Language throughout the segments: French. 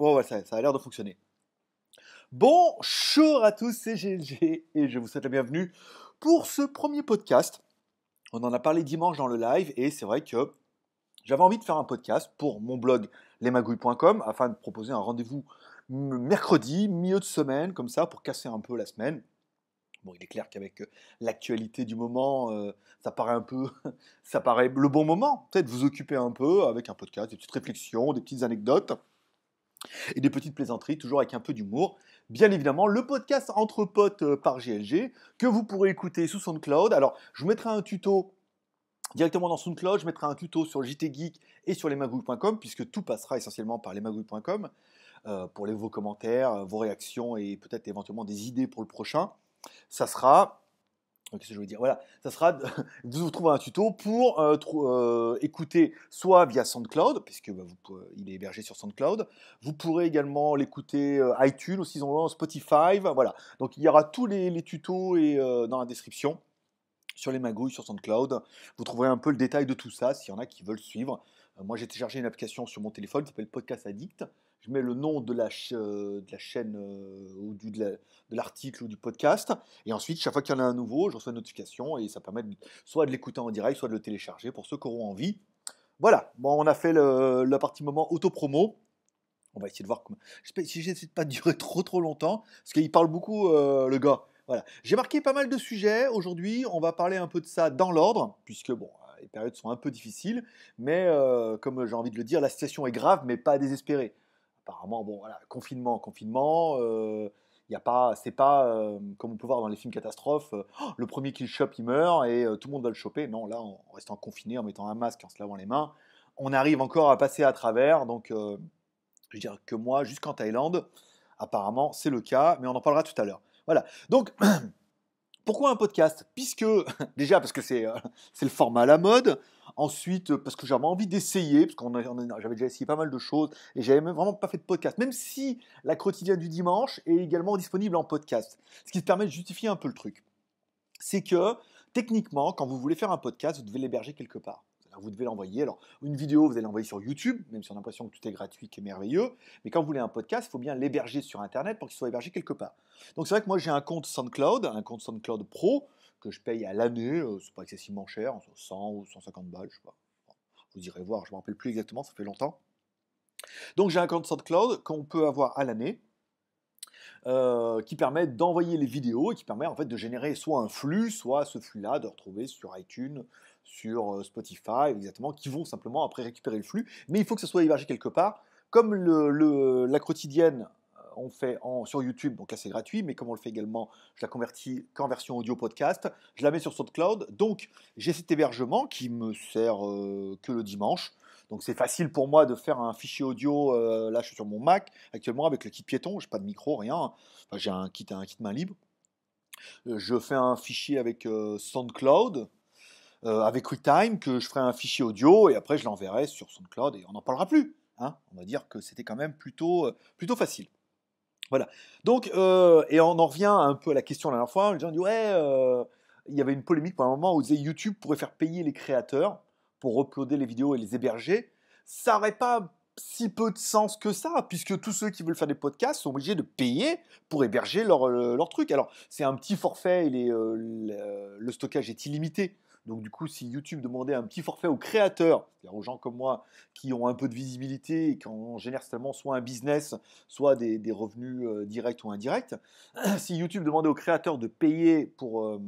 ouais, ça, a l'air de fonctionner. Bonjour à tous, c'est GLG et je vous souhaite la bienvenue pour ce premier podcast. On en a parlé dimanche dans le live et c'est vrai que j'avais envie de faire un podcast pour mon blog lesmagouilles.com afin de proposer un rendez-vous mercredi, milieu de semaine, comme ça, pour casser un peu la semaine. Bon, il est clair qu'avec euh, l'actualité du moment, euh, ça paraît un peu, ça paraît le bon moment, peut-être vous occuper un peu avec un podcast, des petites réflexions, des petites anecdotes et des petites plaisanteries, toujours avec un peu d'humour. Bien évidemment, le podcast Entre Potes euh, par GLG, que vous pourrez écouter sous SoundCloud. Alors, je vous mettrai un tuto directement dans SoundCloud, je mettrai un tuto sur JT Geek et sur lesmagouilles.com, puisque tout passera essentiellement par lesmagouilles.com, pour vos commentaires, vos réactions et peut-être éventuellement des idées pour le prochain ça sera Qu'est-ce que je veux dire Voilà, ça sera. vous trouverez un tuto pour euh, euh, écouter soit via SoundCloud, puisque bah, il est hébergé sur SoundCloud. Vous pourrez également l'écouter iTunes euh, iTunes aussi, ont Spotify. Voilà. Donc il y aura tous les, les tutos et dans la description sur les magouilles sur SoundCloud. Vous trouverez un peu le détail de tout ça s'il y en a qui veulent suivre. moi j'ai téléchargé une application sur mon téléphone qui s'appelle Podcast Addict je mets le nom de la, euh, de la chaîne euh, ou du, de l'article ou du podcast. Et ensuite, chaque fois qu'il y en a un nouveau, je reçois une notification et ça permet soit de l'écouter en direct, soit de le télécharger pour ceux qui auront envie. Voilà, bon, on a fait le, la partie moment auto-promo. On va essayer de voir comment. Si j'essaie de pas durer trop trop longtemps, parce qu'il parle beaucoup, euh, le gars. Voilà. J'ai marqué pas mal de sujets aujourd'hui. On va parler un peu de ça dans l'ordre, puisque bon, les périodes sont un peu difficiles. Mais comme j'ai envie de le dire, la situation est grave, mais pas désespérée apparemment, bon, voilà, confinement, confinement. il euh, y a pas, c'est pas euh, comme on peut voir dans les films catastrophes, euh, oh, le premier qui le chope, il meurt et tout le monde va le choper. Non, là, en restant confiné, en mettant un masque, en se lavant les mains, on arrive encore à passer à travers. Donc, je dirais que moi, jusqu'en Thaïlande, apparemment, c'est le cas, mais on en parlera tout à l'heure. Voilà. Donc, Pourquoi un podcast Puisque, déjà parce que euh, c'est le format à la mode, ensuite euh, parce que j'avais envie d'essayer, parce que j'avais déjà essayé pas mal de choses, et j'avais vraiment pas fait de podcast, même si la quotidienne du dimanche est également disponible en podcast, ce qui permet de justifier un peu le truc. C'est que, techniquement, quand vous voulez faire un podcast, vous devez l'héberger quelque part vous devez l'envoyer. Alors, une vidéo, vous allez l'envoyer sur YouTube, même si on a l'impression que tout est gratuit, qui est merveilleux. Mais quand vous voulez un podcast, il faut bien l'héberger sur Internet pour qu'il soit hébergé quelque part. Donc, c'est vrai que moi, j'ai un compte SoundCloud, un compte SoundCloud Pro, que je paye à l'année. Euh, c'est pas excessivement cher, 100 ou 150 balles, je sais pas. Vous irez voir, je me rappelle plus exactement, ça fait longtemps. Donc, j'ai un compte SoundCloud qu'on peut avoir à l'année. Euh, qui permet d'envoyer les vidéos et qui permet en fait de générer soit un flux, soit ce flux-là de retrouver sur iTunes, sur euh, Spotify, exactement, qui vont simplement après récupérer le flux. Mais il faut que ce soit hébergé quelque part. Comme la quotidienne, euh, on fait sur YouTube, donc là c'est gratuit, mais comme on le fait également, je la convertis qu'en version audio podcast, je la mets sur SoundCloud. Donc j'ai cet hébergement qui me sert euh, que le dimanche. Donc c'est facile pour moi de faire un fichier audio. là je suis sur mon Mac actuellement avec le kit piéton, j'ai pas de micro, rien. Enfin, j'ai un kit, un kit main libre. Je fais un fichier avec SoundCloud euh, avec QuickTime que je ferai un fichier audio et après je l'enverrai sur SoundCloud et on n'en parlera plus. Hein. on va dire que c'était quand même plutôt, euh, facile. Voilà. Donc, euh, et on en revient un peu à la question de la dernière fois. Les gens disent Ouais, il y avait une polémique pour un moment où YouTube pourrait faire payer les créateurs pour uploader les vidéos et les héberger. Ça n'aurait pas si peu de sens que ça, puisque tous ceux qui veulent faire des podcasts sont obligés de payer pour héberger leur, trucs. truc. Alors, c'est un petit forfait, et le, stockage est illimité. Donc du coup, si YouTube demandait un petit forfait aux créateurs, cest aux gens comme moi qui ont un peu de visibilité et qui en génèrent seulement soit un business, soit des, revenus euh, directs ou indirects, si YouTube demandait aux créateurs de payer pour... Euh,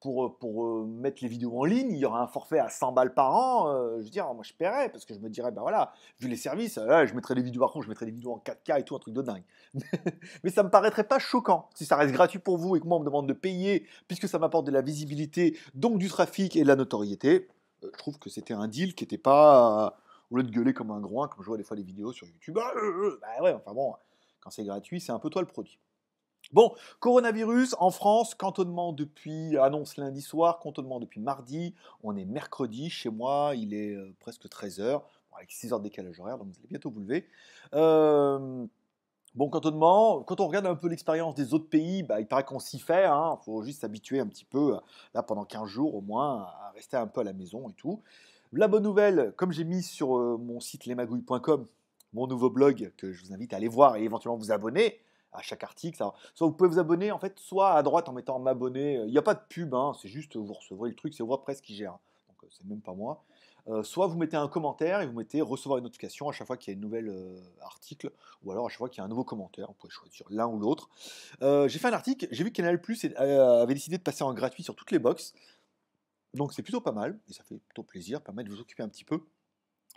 pour, euh, euh, mettre les vidéos en ligne, il y aura un forfait à 100 balles par an. Euh, je veux dire, moi je paierais parce que je me dirais, ben voilà, vu les services, je mettrais des vidéos par contre, je mettrais des vidéos en 4K et tout, un truc de dingue. Mais ça me paraîtrait pas choquant si ça reste gratuit pour vous et que moi on me demande de payer puisque ça m'apporte de la visibilité, donc du trafic et de la notoriété. je trouve que c'était un deal qui n'était pas. au lieu de gueuler comme un groin, comme je vois des fois les vidéos sur YouTube, ah, bah ouais, enfin bon, quand c'est gratuit, c'est un peu toi le produit. Bon, coronavirus en France, cantonnement depuis, annonce lundi soir, cantonnement depuis mardi, on est mercredi, chez moi il est euh, presque 13h, avec 6 heures décalage horaire, donc vous allez bientôt vous lever. Euh, bon cantonnement, quand on regarde un peu l'expérience des autres pays, bah, il paraît qu'on s'y fait, il hein. faut juste s'habituer un petit peu, euh, là pendant 15 jours au moins, à rester un peu à la maison et tout. La bonne nouvelle, comme j'ai mis sur mon site lesmagouilles.com, mon nouveau blog que je vous invite à aller voir et éventuellement vous abonner, à chaque article. soit vous pouvez vous abonner, en fait, soit à droite en mettant m'abonner. Il n'y a pas de pub, hein, c'est juste vous recevrez le truc, c'est WordPress qui gère. Hein. donc euh, c'est même pas moi. Euh, soit vous mettez un commentaire et vous mettez recevoir une notification à chaque fois qu'il y a une nouvelle euh, article, ou alors à chaque fois qu'il y a un nouveau commentaire, vous pouvez choisir l'un ou l'autre. j'ai fait un article, j'ai vu que Canal Plus avait décidé de passer en gratuit sur toutes les boxes, donc c'est plutôt pas mal, et ça fait plutôt plaisir, permet de vous occuper un petit peu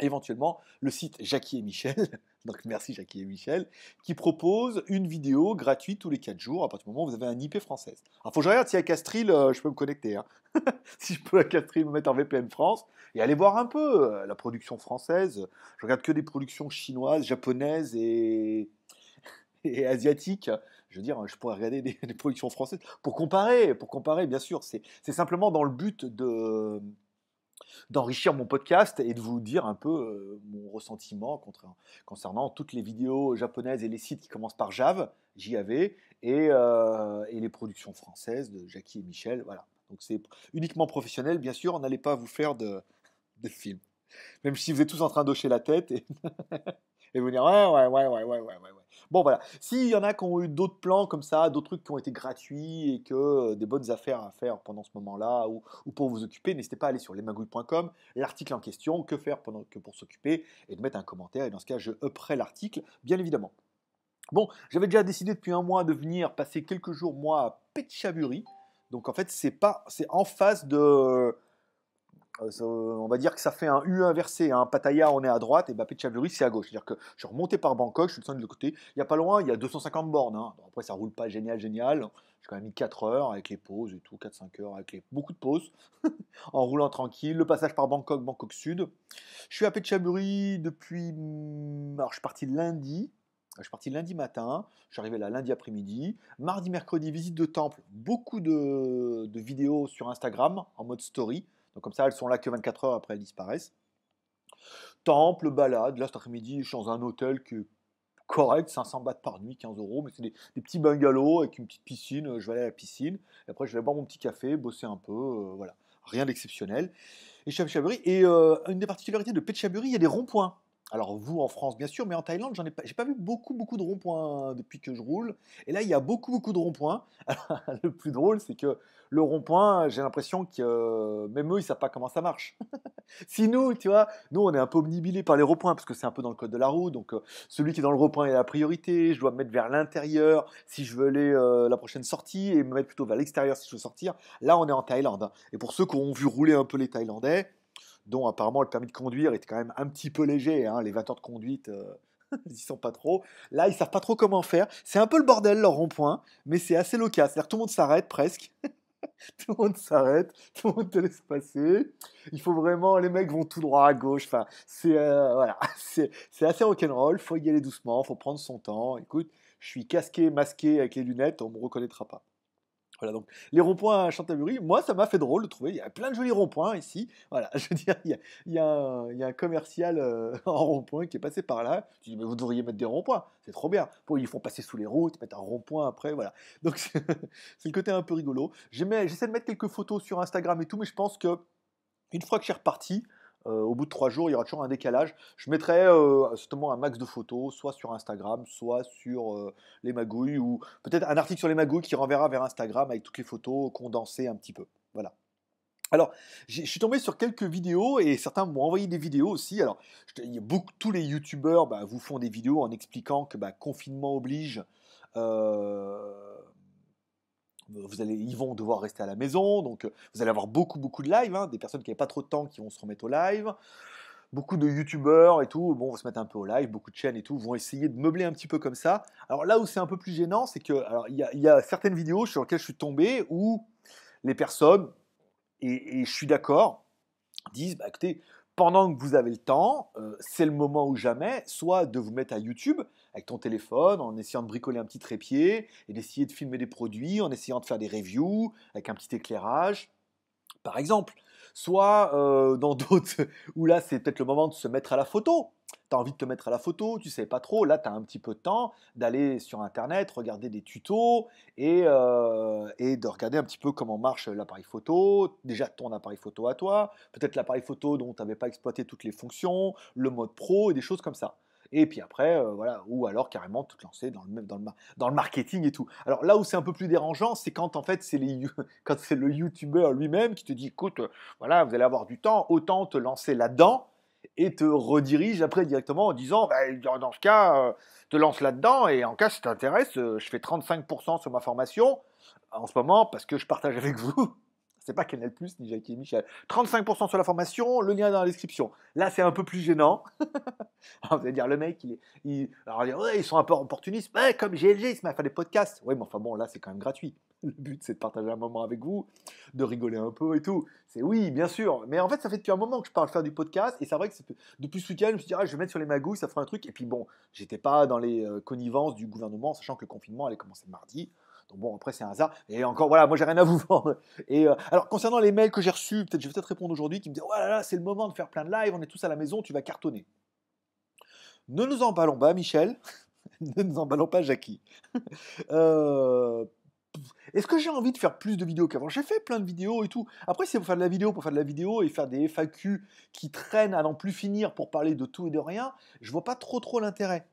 éventuellement le site Jackie et Michel, donc merci Jackie et Michel, qui propose une vidéo gratuite tous les 4 jours à partir du moment où vous avez un IP française. Alors faut que je regarde si à Castril euh, je peux me connecter, hein. si je peux à Castril me mettre en VPN France et aller voir un peu euh, la production française. Je regarde que des productions chinoises, japonaises et, asiatiques. Je veux dire, je pourrais regarder des, des productions françaises pour comparer, pour comparer bien sûr. C'est simplement dans le but de d'enrichir mon podcast et de vous dire un peu euh, mon ressentiment concernant toutes les vidéos japonaises et les sites qui commencent par Jav, JAV, et, euh, et les productions françaises de Jackie et Michel. Voilà. Donc c'est uniquement professionnel, bien sûr, on n'allait pas vous faire de, de Même si vous êtes tous en train d'hocher la tête. et vous dire ouais, ouais, ouais, ouais, ouais, ouais, ouais. Bon, voilà. S'il y en a qui ont eu d'autres plans comme ça, d'autres trucs qui ont été gratuits et que euh, des bonnes affaires à faire pendant ce moment-là ou, pour vous occuper, n'hésitez pas à aller sur lesmagouilles.com, l'article en question, que faire pendant, que pour s'occuper et de mettre un commentaire. Et dans ce cas, je upperai l'article, bien évidemment. Bon, j'avais déjà décidé depuis un mois de venir passer quelques jours, moi, à Chaburi. Donc en fait, c'est pas, c'est en face de euh, on va dire que ça fait un U inversé. Un hein. Pattaya, on est à droite et Péchaburi, c'est à gauche. C'est-à-dire que je suis remonté par Bangkok, je suis descendu de l'autre côté. Il n'y a pas loin, il y a 250 bornes. Hein. Après, ça roule pas génial, génial. J'ai quand même mis 4 heures avec les pauses et tout, 4-5 heures avec beaucoup de pauses, en roulant tranquille. Le passage par Bangkok, Bangkok Sud. Je suis à Péchaburi depuis. Hmm, alors, je suis parti lundi. Je suis parti lundi matin, je suis arrivé là lundi après-midi. Mardi, mercredi, visite de temple, beaucoup de vidéos sur Instagram en mode story. Donc comme ça, elles sont là que 24 heures, après elles disparaissent. Temple, balade, là cet après-midi, je suis dans un hôtel qui est correct, 500 bahts par nuit, 15 euros, mais c'est des, petits bungalows avec une petite piscine, euh, je vais aller à la piscine, et après je vais boire mon petit café, bosser un peu, euh, voilà, rien d'exceptionnel. Et et euh, une des particularités de Pechaburi, il y a des ronds-points. Alors vous en France bien sûr, mais en Thaïlande, j'en ai j'ai pas vu beaucoup beaucoup de ronds-points euh, depuis que je roule. Et là, il y a beaucoup beaucoup de ronds-points. le plus drôle, c'est que le rond-point, j'ai l'impression que euh, même eux, ils savent pas comment ça marche. si nous, tu vois, nous on est un peu omnibilés par les ronds-points parce que c'est un peu dans le code de la roue. Donc euh, celui qui est dans le rond-point est la priorité. Je dois me mettre vers l'intérieur si je veux aller la prochaine sortie et me mettre plutôt vers l'extérieur si je veux sortir. Là, on est en Thaïlande. Hein. Et pour ceux qui ont vu rouler un peu les Thaïlandais, dont apparemment le permis de conduire est quand même un petit peu léger, hein. les 20 heures de conduite. Euh, ils sont pas trop. Là, ils savent pas trop comment faire. C'est un peu le bordel leur rond-point, mais c'est assez loquace. cest à tout le monde s'arrête presque. tout le monde s'arrête, tout le monde te laisse passer. Il faut vraiment, les mecs vont tout droit à gauche. Enfin, c'est euh, voilà, c'est assez rock'n'roll. Faut y aller doucement, faut prendre son temps. Écoute, je suis casqué, masqué avec les lunettes, on me reconnaîtra pas. Voilà, donc les ronds-points à Chantaburi, moi, ça m'a fait drôle de trouver. Il y a plein de jolis ronds-points ici. Voilà, je veux dire, il y a, un, commercial euh, en rond-point qui est passé par là. Je dis, mais vous devriez mettre des ronds-points, c'est trop bien. Bon, ils font passer sous les routes, mettre un rond-point après, voilà. Donc, c'est le côté un peu rigolo. J'essaie de mettre quelques photos sur Instagram et tout, mais je pense que une fois que je suis reparti, euh, au bout de trois jours, il y aura toujours un décalage. Je mettrai euh, justement un max de photos, soit sur Instagram, soit sur euh, les magouilles, ou peut-être un article sur les magouilles qui renverra vers Instagram avec toutes les photos condensées un petit peu. Voilà. Alors, je suis tombé sur quelques vidéos et certains m'ont envoyé des vidéos aussi. Alors, beaucoup, tous les youtubeurs bah, vous font des vidéos en expliquant que bah, confinement oblige vous allez, ils vont devoir rester à la maison, donc euh, vous allez avoir beaucoup, beaucoup de live, hein, des personnes qui n'avaient pas trop de temps qui vont se remettre au live. Beaucoup de youtubeurs et tout, bon, vont se mettre un peu au live, beaucoup de chaînes et tout, vont essayer de meubler un petit peu comme ça. Alors là où c'est un peu plus gênant, c'est que, il y, a certaines vidéos sur lesquelles je suis tombé où les personnes, et, et je suis d'accord, disent, bah écoutez, pendant que vous avez le temps, euh, c'est le moment ou jamais, soit de vous mettre à YouTube avec ton téléphone en essayant de bricoler un petit trépied et d'essayer de filmer des produits, en essayant de faire des reviews avec un petit éclairage, par exemple. Soit euh, dans d'autres où là c'est peut-être le moment de se mettre à la photo tu as envie de te mettre à la photo, tu sais pas trop, là tu as un petit peu de temps d'aller sur internet, regarder des tutos euh, et, de regarder un petit peu comment marche l'appareil photo, déjà ton appareil photo à toi, peut-être l'appareil photo dont tu n'avais pas exploité toutes les fonctions, le mode pro et des choses comme ça. Et puis après, euh, voilà, ou alors carrément te lancer dans le, marketing et tout. Alors là où c'est un peu plus dérangeant, c'est quand en fait c'est le YouTuber lui-même qui te dit écoute, voilà, vous allez avoir du temps, autant te lancer là-dedans et te redirige après directement en disant bah, dans ce cas, euh, te lance là-dedans et en cas si ça t'intéresse, euh, je fais 35% sur ma formation en ce moment parce que je partage avec vous c'est pas plus ni Jackie et Michel. 35% sur la formation, le lien est dans la description. Là, c'est un peu plus gênant. vous allez dire, le mec, il, est, il alors, ils sont un peu opportunistes. Ouais, comme GLG, ils se mettent à faire des podcasts. Oui, mais enfin bon, là, c'est quand même gratuit. Le but, c'est de partager un moment avec vous, de rigoler un peu et tout. C'est oui, bien sûr. Mais en fait, ça fait depuis un moment que je parle de faire du podcast. Et c'est vrai que depuis ce week-end, je me suis dit, ah, je vais mettre sur les magouilles, ça fera un truc. Et puis bon, j'étais pas dans les euh, connivences du gouvernement, sachant que le confinement allait commencer mardi bon, après c'est un hasard. Et encore, voilà, moi j'ai rien à vous vendre. Et euh, alors concernant les mails que j'ai reçus, peut-être je vais peut-être répondre aujourd'hui, qui me disent oh là là, c'est le moment de faire plein de live, on est tous à la maison, tu vas cartonner. Ne nous emballons pas, Michel. ne nous emballons pas, Jackie. Euh, est-ce que j'ai envie de faire plus de vidéos qu'avant J'ai fait plein de vidéos et tout. Après, c'est pour faire de la vidéo, pour faire de la vidéo et faire des FAQ qui traînent à n'en plus finir pour parler de tout et de rien, je vois pas trop trop l'intérêt.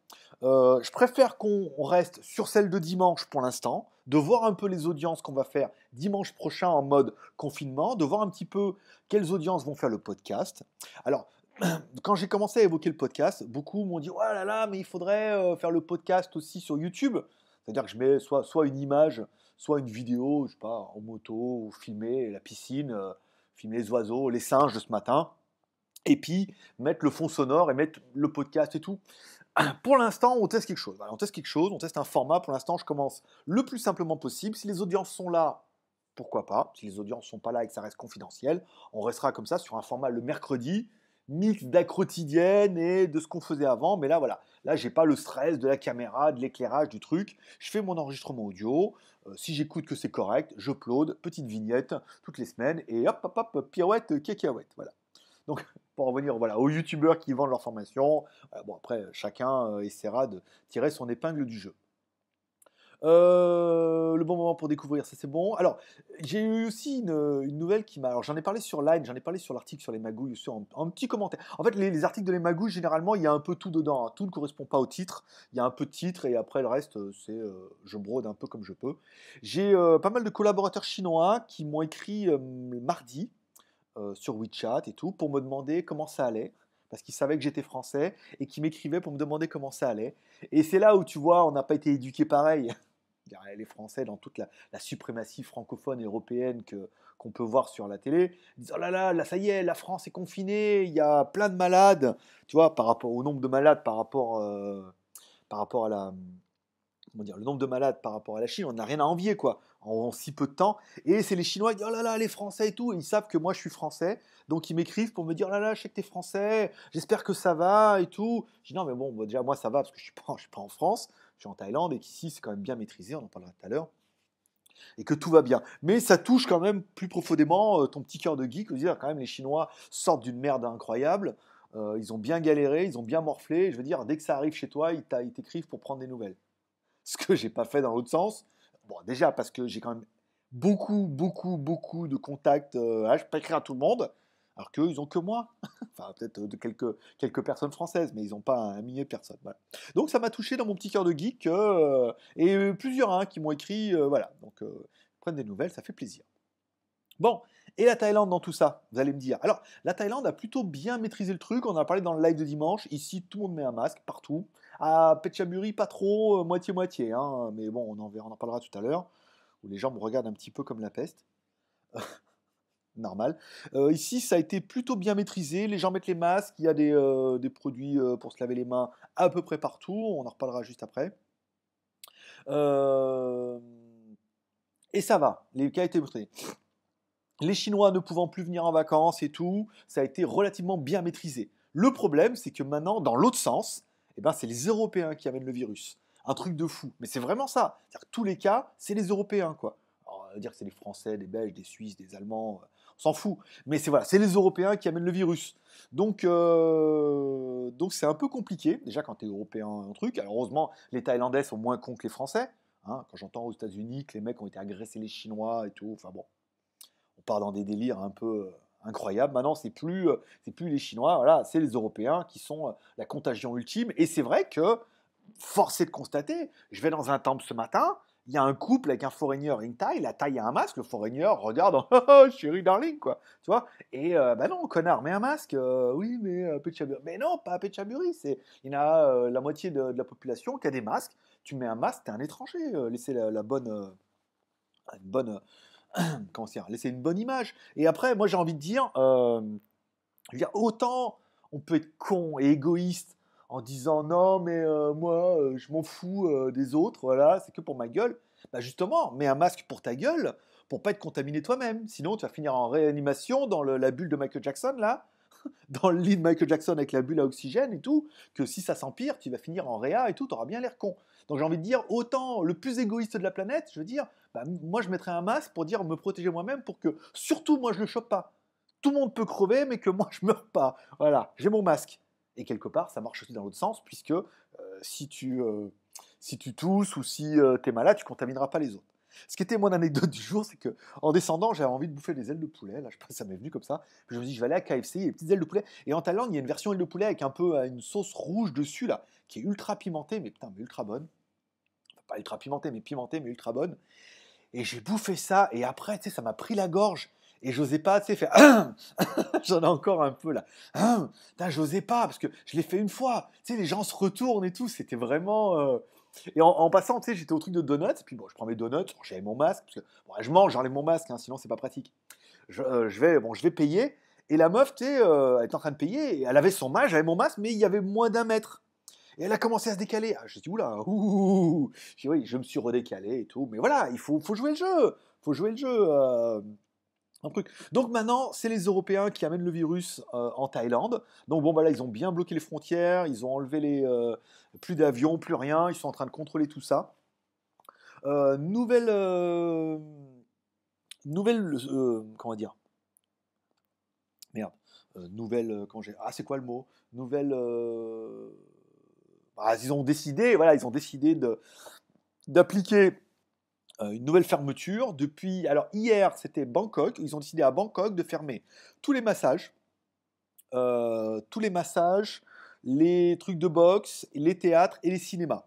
Euh, je préfère qu'on reste sur celle de dimanche pour l'instant, de voir un peu les audiences qu'on va faire dimanche prochain en mode confinement, de voir un petit peu quelles audiences vont faire le podcast. Alors, quand j'ai commencé à évoquer le podcast, beaucoup m'ont dit Oh là là, mais il faudrait euh, faire le podcast aussi sur YouTube. C'est-à-dire que je mets soit, soit une image, soit une vidéo, je sais pas, en moto, ou filmer la piscine, euh, filmer les oiseaux, les singes de ce matin, et puis mettre le fond sonore et mettre le podcast et tout. pour l'instant, on teste quelque chose. on teste quelque chose, on teste un format. Pour l'instant, je commence le plus simplement possible. Si les audiences sont là, pourquoi pas. Si les audiences ne sont pas là et que ça reste confidentiel, on restera comme ça sur un format le mercredi, mix d'acrotidienne et de ce qu'on faisait avant. Mais là, voilà. Là, j'ai pas le stress de la caméra, de l'éclairage, du truc. Je fais mon enregistrement audio. Euh, si j'écoute que c'est correct, je petite vignette toutes les semaines et hop, hop, hop, pirouette, cacahuète. Voilà. Donc, pour revenir voilà, aux youtubeurs qui vendent leur formation, euh, bon, après, chacun euh, essaiera de tirer son épingle du jeu. Euh, le bon moment pour découvrir, ça c'est bon. Alors, j'ai eu aussi une, nouvelle qui m'a. Alors, j'en ai parlé sur Line, j'en ai parlé sur l'article sur les magouilles, sur un, petit commentaire. En fait, les, articles de les magouilles, généralement, il y a un peu tout dedans. Hein. Tout ne correspond pas au titre. Il y a un peu de titre et après le reste, c'est je brode un peu comme je peux. J'ai pas mal de collaborateurs chinois qui m'ont écrit mardi euh, sur WeChat et tout pour me demander comment ça allait, parce qu'ils savaient que j'étais français et qu'ils m'écrivaient pour me demander comment ça allait. Et c'est là où tu vois, on n'a pas été éduqués pareil. Les Français, dans toute la, suprématie francophone européenne que, qu'on peut voir sur la télé, disent Oh là là, là, ça y est, la France est confinée, il y a plein de malades, tu vois, par rapport au nombre de malades, par rapport, euh, par rapport à la, hum, Comment dire, le nombre de malades par rapport à la Chine, on n'a rien à envier, quoi en, si peu de temps. Et c'est les Chinois qui disent Oh là là, les Français et tout. ils savent que moi, je suis français. Donc, ils m'écrivent pour me dire Oh là là, je sais que t'es français. J'espère que ça va et tout. Je dis Non, mais bon, déjà, moi, ça va parce que je suis, pas, pas en France. Je suis en Thaïlande et qu'ici, c'est quand même bien maîtrisé. On en parlera tout à l'heure et que tout va bien. Mais ça touche quand même plus profondément euh, ton petit cœur de geek. Dire, quand même, les Chinois sortent d'une merde incroyable. Euh, ils ont bien galéré, ils ont bien morflé. Je veux dire, dès que ça arrive chez toi, ils t'écrivent pour prendre des nouvelles. Ce que j'ai pas fait dans l'autre sens. Bon, déjà parce que j'ai quand même beaucoup, beaucoup, beaucoup de contacts. je peux écrire à tout le monde, alors qu'eux, ils n'ont que moi. enfin, peut-être euh, de quelques, quelques personnes françaises, mais ils n'ont pas un millier de personnes. Donc, ça m'a touché dans mon petit cœur de geek. Euh, et euh, plusieurs hein, qui m'ont écrit, voilà. Donc, prennent des nouvelles, ça fait plaisir. Bon, et la Thaïlande dans tout ça, vous allez me dire. Alors, la Thaïlande a plutôt bien maîtrisé le truc. On en a parlé dans le live de dimanche. Ici, tout le monde met un masque partout. À Pechaburi, pas trop, euh, moitié-moitié. Hein, mais bon, on en, verra, en parlera tout à l'heure. Où les gens me regardent un petit peu comme la peste. Normal. Euh, ici, ça a été plutôt bien maîtrisé. Les gens mettent les masques. Il y a des, euh, produits pour se laver les mains à peu près partout. On en reparlera juste après. Et ça va. Les cas étaient les Chinois ne pouvant plus venir en vacances et tout, ça a été relativement bien maîtrisé. Le problème, c'est que maintenant, dans l'autre sens, eh ben, c'est les Européens qui amènent le virus. Un truc de fou. Mais c'est vraiment ça. Que tous les cas, c'est les Européens, quoi. on va dire que c'est les Français, les Belges, les Suisses, les Allemands, euh, on s'en fout. Mais c'est voilà, c'est les Européens qui amènent le virus. Donc, euh, donc c'est un peu compliqué. Déjà quand tu es Européen, un truc. Alors heureusement, les Thaïlandais sont moins cons que les Français. Hein. quand j'entends aux États-Unis que les mecs ont été agressés les Chinois et tout, enfin bon, part dans des délires un peu euh, incroyables. Maintenant, c'est plus, euh, c'est plus les Chinois, voilà, c'est les Européens qui sont euh, la contagion ultime. Et c'est vrai que, force est de constater, je vais dans un temple ce matin, il y a un couple avec un foreigner et une taille, la taille a un masque, le foreigner regarde en oh, chérie darling, quoi. Tu vois Et Ben bah non, connard, mets un masque. oui, mais de Pechaburi. Mais non, pas Pechaburi. C'est, il y en a la moitié de, la population qui a des masques. Tu mets un masque, t'es un étranger. laissez la, la bonne. Une bonne, comment dire, laisser une bonne image. Et après, moi j'ai envie de dire, euh, autant on peut être con et égoïste en disant non mais euh, moi euh, je m'en fous euh, des autres, voilà, c'est que pour ma gueule. Bah justement, mets un masque pour ta gueule pour pas être contaminé toi-même. Sinon tu vas finir en réanimation dans la bulle de Michael Jackson là, dans le lit de Michael Jackson avec la bulle à oxygène et tout, que si ça s'empire, tu vas finir en réa et tout, t'auras bien l'air con. Donc j'ai envie de dire, autant le plus égoïste de la planète, je veux dire, bah, moi je mettrai un masque pour dire me protéger moi-même pour que surtout moi je ne chope pas. Tout le monde peut crever, mais que moi je meurs pas. Voilà, j'ai mon masque. Et quelque part, ça marche aussi dans l'autre sens, puisque euh, si, tu, euh, si tu tousses ou si euh, tu es malade, tu contamineras pas les autres. Ce qui était mon anecdote du jour, c'est que en descendant, j'avais envie de bouffer des ailes de poulet. Là, je pense que ça m'est venu comme ça. je me dis, je vais aller à KFC, il des petites ailes de poulet. Et en Thaïlande, il y a une version aile de poulet avec un peu euh, une sauce rouge dessus là, qui est ultra pimentée, mais putain, mais ultra bonne. pas ultra pimentée, mais pimentée, mais ultra bonne. Et j'ai bouffé ça. Et après, tu sais, ça m'a pris la gorge. Et j'osais pas, tu sais, faire. J'en ai encore un peu là. Putain, j'osais pas parce que je l'ai fait une fois. Tu sais, les gens se retournent et tout. C'était vraiment. Euh, et en, passant, tu sais, j'étais au truc de donuts, puis bon, je prends mes donuts, j'avais mon masque, parce que bon, je mange, j'enlève mon masque, hein, sinon c'est pas pratique. Euh, je, vais, bon, je vais payer, et la meuf, tu sais, euh, elle est en train de payer, elle avait son masque, j'avais mon masque, mais il y avait moins d'un mètre. Et elle a commencé à se décaler. Ah, je dis, oula, ouh, je me suis redécalé et tout. Mais voilà, il faut, jouer le jeu. faut jouer le jeu. Euh, donc maintenant, c'est les Européens qui amènent le virus euh, en Thaïlande. Donc bon, bah ils ont bien bloqué les frontières, ils ont enlevé les euh, plus d'avions, plus rien. Ils sont en train de contrôler tout ça. Euh, nouvelle, nouvelle, comment dire Merde, nouvelle, quand j'ai, ah c'est quoi le mot Nouvelle, bah, ils ont décidé, voilà, ils ont décidé de d'appliquer euh, une nouvelle fermeture. Depuis, alors hier, c'était Bangkok. Ils ont décidé à Bangkok de fermer tous les massages, euh, tous les massages, les trucs de boxe, les théâtres et les cinémas.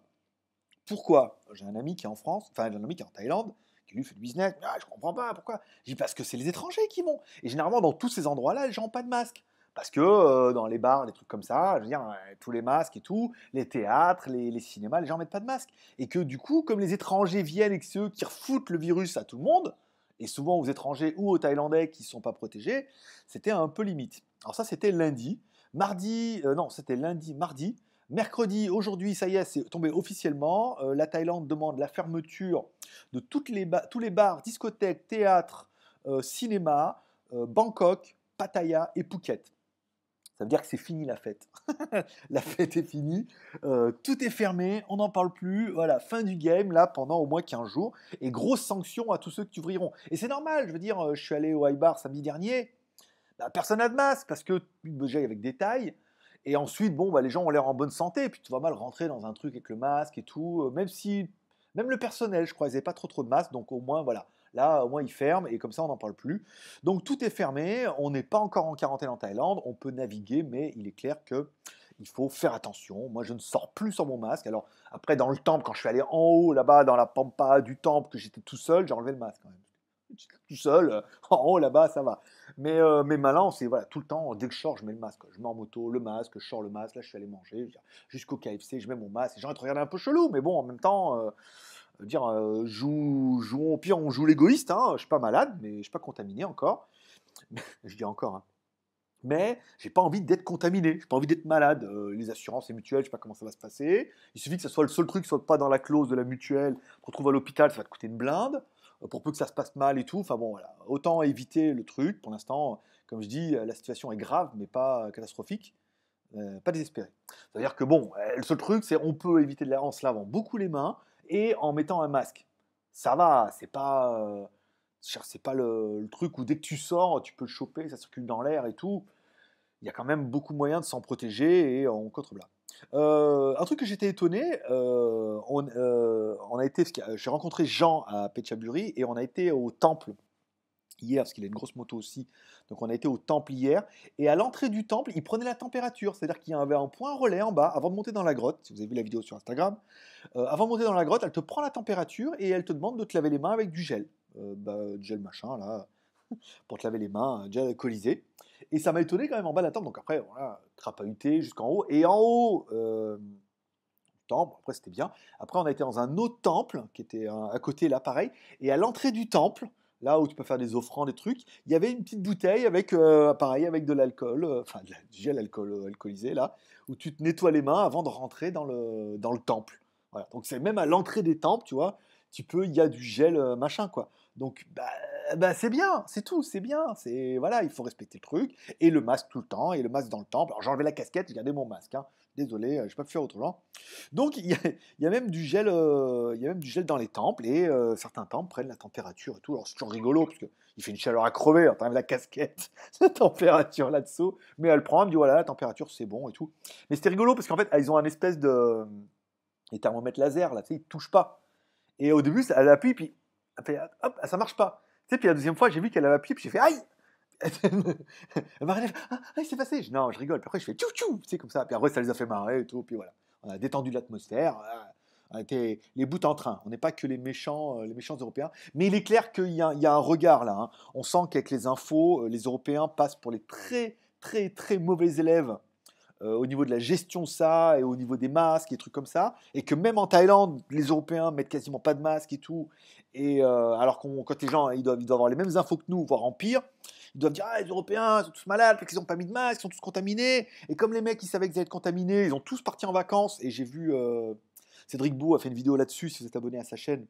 Pourquoi J'ai un ami qui est en France, enfin j'ai un ami qui est en Thaïlande, qui lui fait du business. Ah, je comprends pas pourquoi. Je dis parce que c'est les étrangers qui vont. Et généralement dans tous ces endroits-là, les gens n'ont pas de masque. Parce que euh, dans les bars, les trucs comme ça, je veux dire, euh, tous les masques et tout, les théâtres, les, cinémas, les gens mettent pas de masques. Et que du coup, comme les étrangers viennent et que qui refoutent le virus à tout le monde, et souvent aux étrangers ou aux Thaïlandais qui ne sont pas protégés, c'était un peu limite. Alors ça, c'était lundi. Mardi, euh, non, c'était lundi, mardi. Mercredi, aujourd'hui, ça y est, c'est tombé officiellement. la Thaïlande demande la fermeture de toutes tous les bars, discothèques, théâtres, cinémas, Bangkok, Pattaya et Phuket ça veut dire que c'est fini la fête. la fête est finie, euh, tout est fermé, on n'en parle plus, voilà, fin du game là pendant au moins 15 jours, et grosse sanction à tous ceux qui ouvriront. Et c'est normal, je veux dire, euh, je suis allé au high bar samedi dernier, bah, personne n'a de masque, parce que budget avec des tailles, et ensuite, bon, bah, les gens ont l'air en bonne santé, et puis tu vas mal rentrer dans un truc avec le masque et tout, euh, même si, même le personnel, je crois, ils pas trop trop de masque, donc au moins, voilà. Là, au moins, ils ferment et comme ça, on n'en parle plus. Donc, tout est fermé. On n'est pas encore en quarantaine en Thaïlande. On peut naviguer, mais il est clair que il faut faire attention. Moi, je ne sors plus sans mon masque. Alors, après, dans le temple, quand je suis allé en haut, là-bas, dans la pampa du temple, que j'étais tout seul, j'ai enlevé le masque quand même. tout seul, euh, en haut, là-bas, ça va. Mais, euh, malin, c'est voilà, tout le temps, dès que je sors, je mets le masque. Je mets en moto le masque, je sors le masque. Là, je suis allé manger jusqu'au KFC, je mets mon masque. Les gens ils te un peu chelou, mais bon, en même temps. Euh, euh, dire euh, joue, joue, au pire, on joue l'égoïste. Hein, je suis pas malade, mais je suis pas contaminé encore. je dis encore. Hein. Mais j'ai pas envie d'être contaminé, j'ai pas envie d'être malade. Euh, les assurances, et mutuelles, je sais pas comment ça va se passer. Il suffit que ce soit le seul truc, soit pas dans la clause de la mutuelle. On retrouve à l'hôpital, ça va te coûter une blinde. Pour peu que ça se passe mal et tout. Enfin bon, voilà. autant éviter le truc. Pour l'instant, comme je dis, la situation est grave, mais pas catastrophique. pas désespéré. C'est-à-dire que bon, le seul truc, c'est on peut éviter de la en se lavant beaucoup les mains, et en mettant un masque. Ça va, c'est pas, euh, c'est pas le, truc où dès que tu sors, tu peux le choper, ça circule dans l'air et tout. Il y a quand même beaucoup moyen de s'en protéger et on contreblanc. Euh, un truc que j'étais étonné, euh, on, euh, on, a été, j'ai rencontré Jean à Pechaburi et on a été au temple hier, parce qu'il a une grosse moto aussi. Donc on a été au temple hier. Et à l'entrée du temple, il prenait la température. C'est-à-dire qu'il y avait un point relais en bas avant de monter dans la grotte. Si vous avez vu la vidéo sur Instagram, euh, avant de monter dans la grotte, elle te prend la température et elle te demande de te laver les mains avec du gel. Euh, bah, gel machin, là, pour te laver les mains, gel alcoolisé. Et ça m'a étonné quand même en bas de la temple. Donc après, voilà, crapahuté jusqu'en haut. Et en haut. Euh, temple, après c'était bien. Après on a été dans un autre temple qui était euh, à côté là pareil, et à l'entrée du temple, là où tu peux faire des offrandes, des trucs. Il y avait une petite bouteille avec, euh, pareil, avec de l'alcool, euh, enfin du gel alcool, euh, alcoolisé là, où tu te nettoies les mains avant de rentrer dans le, dans le temple. Voilà. Donc c'est même à l'entrée des temples, tu vois, tu peux, il y a du gel machin quoi. Donc bah, bah, c'est bien, c'est tout, c'est bien, c'est voilà, il faut respecter le truc et le masque tout le temps et le masque dans le temple. Alors j'enlève la casquette, j'ai gardé mon masque. Hein. Désolé, euh, je vais pas faire autrement. Donc, il y, a même du gel, euh, même du gel dans les temples et euh, certains temples prennent la température et tout. Alors, c'est toujours rigolo parce qu'il fait une chaleur à crever. Hein, de la casquette, la température là-dessous. Mais elle prend, elle me dit voilà, la température, c'est bon et tout. Mais c'était rigolo parce qu'en fait, ils ont un espèce de. thermomètre laser, là, tu sais, ils ne touchent pas. Et au début, elle appuie, puis ça marche pas. Tu sais, puis la deuxième fois, j'ai vu qu'elle avait appuyé, puis j'ai fait aïe Marie ah, ah, il s'est passé. non, je rigole. après, je fais tchou tchou, c'est comme ça. Puis après, ça les a fait marrer et tout. Puis voilà, on a détendu l'atmosphère. Ah, on était les bouts en train. On n'est pas que les méchants, euh, les méchants européens. Mais il est clair qu'il y, a un regard là. Hein. On sent qu'avec les infos, euh, les Européens passent pour les très, très, très mauvais élèves euh, au niveau de la gestion ça et au niveau des masques et trucs comme ça. Et que même en Thaïlande, les Européens mettent quasiment pas de masques et tout. Et alors qu'on quand les gens ils doivent, ils doivent avoir les mêmes infos que nous, voire en pire ils doivent dire Ah, les Européens, ils sont tous malades, parce qu'ils n'ont pas mis de masque, ils sont tous contaminés. Et comme les mecs, ils savaient qu'ils allaient être contaminés, ils ont tous parti en vacances. Et j'ai vu. Euh, Cédric Bou a fait une vidéo là-dessus, si vous êtes abonné à sa chaîne.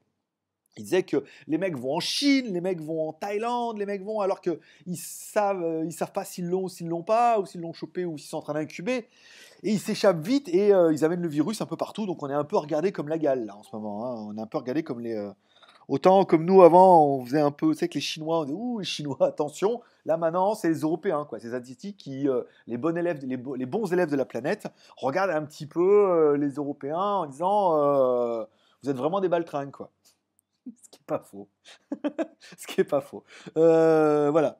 Il disait que les mecs vont en Chine, les mecs vont en Thaïlande, les mecs vont alors qu'ils savent, euh, ils savent pas s'ils l'ont ou s'ils l'ont pas, ou s'ils l'ont chopé ou s'ils sont en train d'incuber. Et ils s'échappent vite et euh, ils amènent le virus un peu partout. Donc on est un peu regardé comme la gale là en ce moment. Hein. On est un peu regardé comme les, Autant comme nous avant, on faisait un peu, tu sais, que les Chinois, on dit ouh, les Chinois, attention. Là maintenant, c'est les Européens, quoi, ces asiatiques qui, euh, les bons élèves, les, bons élèves de la planète, regardent un petit peu euh, les Européens en disant, euh, vous êtes vraiment des baltringues, quoi. Ce qui n'est pas faux. Ce qui n'est pas faux. voilà.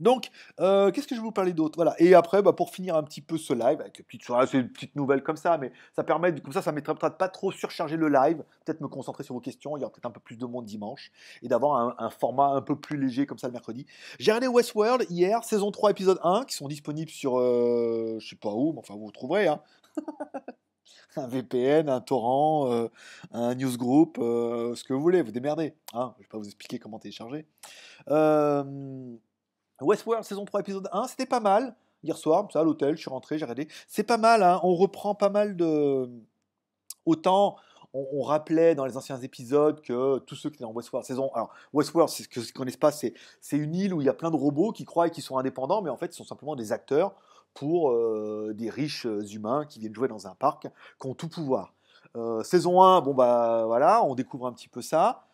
Donc, euh, qu'est-ce que je vais vous parler d'autre Voilà. Et après, bah, pour finir un petit peu ce live, avec une petite, une petite nouvelle comme ça, mais ça permet, comme ça, ça peut de pas trop surcharger le live, peut-être me concentrer sur vos questions, il y aura peut-être un peu plus de monde dimanche, et d'avoir un, format un peu plus léger comme ça le mercredi. J'ai regardé Westworld hier, saison 3, épisode 1, qui sont disponibles sur, Je euh, je sais pas où, mais enfin, vous, vous trouverez, hein. un VPN, un torrent, euh, un newsgroup, ce que vous voulez, vous démerdez. Hein. je ne vais pas vous expliquer comment télécharger. Euh, Westworld saison 3 épisode 1, c'était pas mal. Hier soir, ça à l'hôtel, je suis rentré, j'ai regardé. C'est pas mal, hein. on reprend pas mal de. Autant on, rappelait dans les anciens épisodes que tous ceux qui étaient en Westworld saison. Alors, Westworld, ce que ne connaissent pas, c'est une île où il y a plein de robots qui croient qu'ils sont indépendants, mais en fait, ils sont simplement des acteurs pour euh, des riches euh, humains qui viennent jouer dans un parc, qui ont tout pouvoir. Euh, saison 1, bon bah voilà, on découvre un petit peu ça.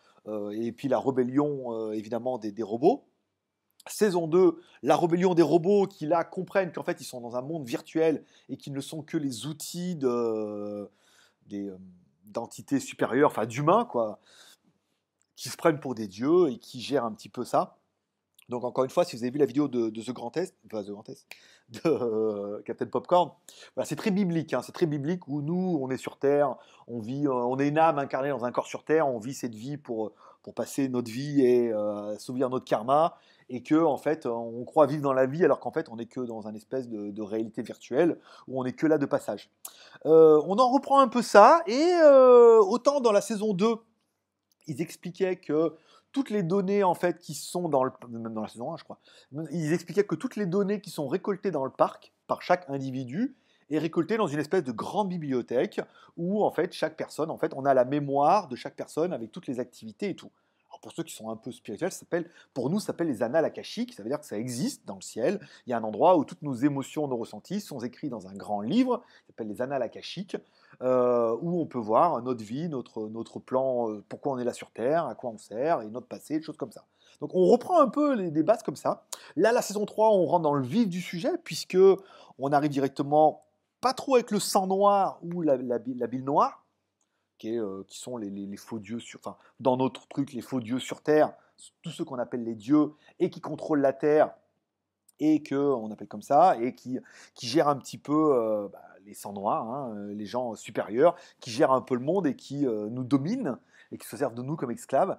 et puis la rébellion, évidemment, des robots. Saison 2, la rébellion des robots qui là comprennent qu'en fait ils sont dans un monde virtuel et qu'ils ne sont que les outils de, euh, des, euh, d'entités supérieures, enfin d'humains quoi, qui se prennent pour des dieux et qui gèrent un petit peu ça. Donc encore une fois, si vous avez vu la vidéo de, de The Grand Test, The Grand Test, de euh, Captain Popcorn, c'est très biblique, hein. c'est très biblique où nous, on est sur Terre, on vit, on est une âme incarnée dans un corps sur Terre, on vit cette vie pour, pour passer notre vie et euh, souvenir notre karma, et que en fait on croit vivre dans la vie alors qu'en fait on n'est que dans un espèce de, réalité virtuelle où on n'est que là de passage. Euh, on en reprend un peu ça, et euh, autant dans la saison 2, ils expliquaient que toutes les données en fait qui sont dans le dans la saison 1 je crois, ils expliquaient que toutes les données qui sont récoltées dans le parc par chaque individu est récolté dans une espèce de grande bibliothèque où en fait chaque personne, en fait, on a la mémoire de chaque personne avec toutes les activités et tout. Alors pour ceux qui sont un peu spirituels, ça s'appelle, pour nous, ça s'appelle les annales akashiques. Ça veut dire que ça existe dans le ciel. Il y a un endroit où toutes nos émotions, nos ressentis sont écrits dans un grand livre. qui s'appelle les annales akashiques, euh, où on peut voir notre vie, notre, notre plan, euh, pourquoi on est là sur Terre, à quoi on sert, et notre passé, des choses comme ça. Donc on reprend un peu les, bases comme ça. Là, la saison 3, on rentre dans le vif du sujet, puisque on arrive directement pas trop avec le sang noir ou la, la, bile noire, qui, est, euh, qui sont les, faux dieux, sur, enfin, dans notre truc, les faux dieux sur Terre, tous ceux qu'on appelle les dieux et qui contrôlent la Terre et que on appelle comme ça et qui, qui gèrent un petit peu euh, bah, les sangs noirs, hein, euh, les gens supérieurs, qui gèrent un peu le monde et qui nous dominent et qui se servent de nous comme esclaves.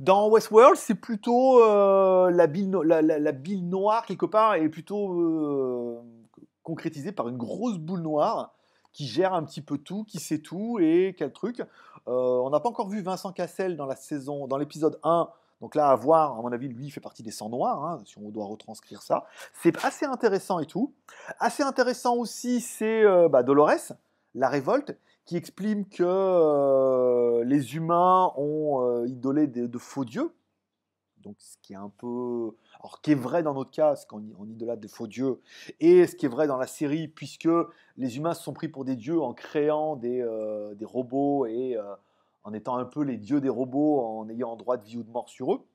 Dans Westworld, c'est plutôt la, bile la, la, bile noire quelque part et plutôt concrétisé par une grosse boule noire qui gère un petit peu tout, qui sait tout et quel truc. Euh, on n'a pas encore vu Vincent Cassel dans la saison, dans l'épisode 1. Donc là, à voir, à mon avis, lui, fait partie des 100 noirs, hein, si on doit retranscrire ça. C'est assez intéressant et tout. Assez intéressant aussi, c'est euh, bah, Dolores, la révolte, qui exprime que euh, les humains ont idolé de faux dieux, donc, ce qui est un peu. Alors, qui est vrai dans notre cas, ce qu'on idolâtre des faux dieux, et ce qui est vrai dans la série, puisque les humains se sont pris pour des dieux en créant des, euh, robots et euh, en étant un peu les dieux des robots, en ayant droit de vie ou de mort sur eux,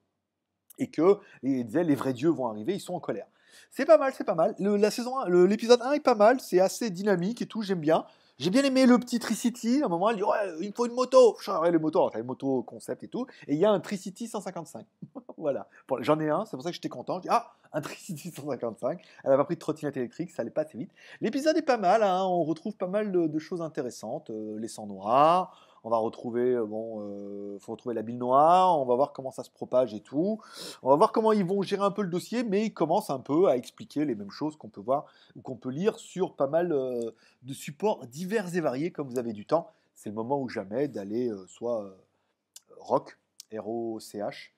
et que les vrais dieux vont arriver, ils sont en colère. C'est pas mal, c'est pas mal. la saison l'épisode 1 est pas mal, c'est assez dynamique et tout, j'aime bien. J'ai bien aimé le petit Tricity. À un moment, elle dit Ouais, il me faut une moto. les motos. t'as les motos concept et tout. Et il y a un Tricity 155. voilà. J'en ai un, c'est pour ça que j'étais content. Je dis Ah, un Tricity 155. Elle pas pris de trottinette électrique, ça allait pas assez vite. L'épisode est pas mal. Hein. On retrouve pas mal de, choses intéressantes. Euh, les sangs noirs. On va retrouver, euh, bon, euh, faut retrouver la bille noire, on va voir comment ça se propage et tout. On va voir comment ils vont gérer un peu le dossier, mais ils commencent un peu à expliquer les mêmes choses qu'on peut voir ou qu'on peut lire sur pas mal euh, de supports divers et variés, comme vous avez du temps. C'est le moment ou jamais d'aller soit rock, r ch.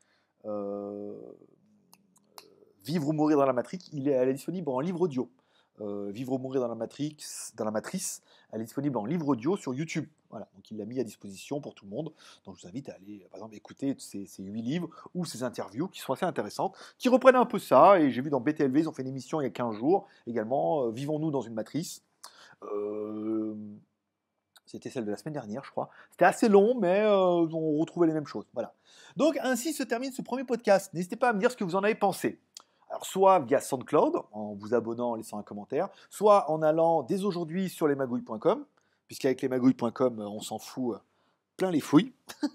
Vivre ou mourir dans la matrice. il est, elle est disponible en livre audio. Vivre ou mourir dans la, matrix, dans la matrice, elle est disponible en livre audio sur YouTube. Voilà, donc il l'a mis à disposition pour tout le monde. Donc je vous invite à aller, par exemple, écouter ces, huit livres ou ces interviews qui sont assez intéressantes, qui reprennent un peu ça. Et j'ai vu dans BTLV, ils ont fait une émission il y a 15 jours également, euh, Vivons-nous dans une matrice. Euh, c'était celle de la semaine dernière, je crois. C'était assez long, mais euh, on retrouvait les mêmes choses. Voilà. Donc ainsi se termine ce premier podcast. N'hésitez pas à me dire ce que vous en avez pensé. Alors, soit via SoundCloud, en vous abonnant, en laissant un commentaire, soit en allant dès aujourd'hui sur lesmagouilles.com, puisqu'avec lesmagouilles.com, euh, on s'en fout euh, plein les fouilles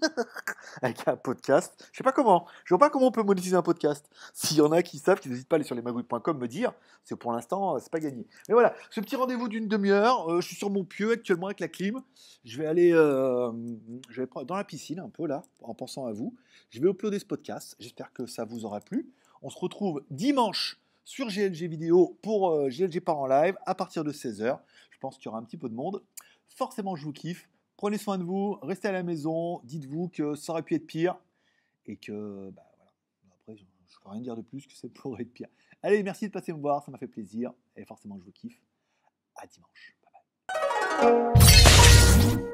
avec un podcast. Je sais pas comment. Je vois pas comment on peut monétiser un podcast. S'il y en a qui savent, qui n'hésitent pas à aller sur lesmagouilles.com me dire, c'est pour l'instant, euh, c'est pas gagné. Mais voilà, ce petit rendez-vous d'une demi-heure. je suis sur mon pieu actuellement avec la clim. Je vais aller, je vais dans la piscine un peu là, en pensant à vous. Je vais uploader ce podcast. J'espère que ça vous aura plu. On se retrouve dimanche sur GLG vidéo pour GLG euh, part en live à partir de 16h. Je pense qu'il y aura un petit peu de monde. Forcément, je vous kiffe. Prenez soin de vous, restez à la maison, dites-vous que ça aurait pu être pire et que bah, voilà. Après, je ne peux rien dire de plus que ça pourrait être pire. Allez, merci de passer me voir, ça m'a fait plaisir et forcément, je vous kiffe. À dimanche. Bye bye.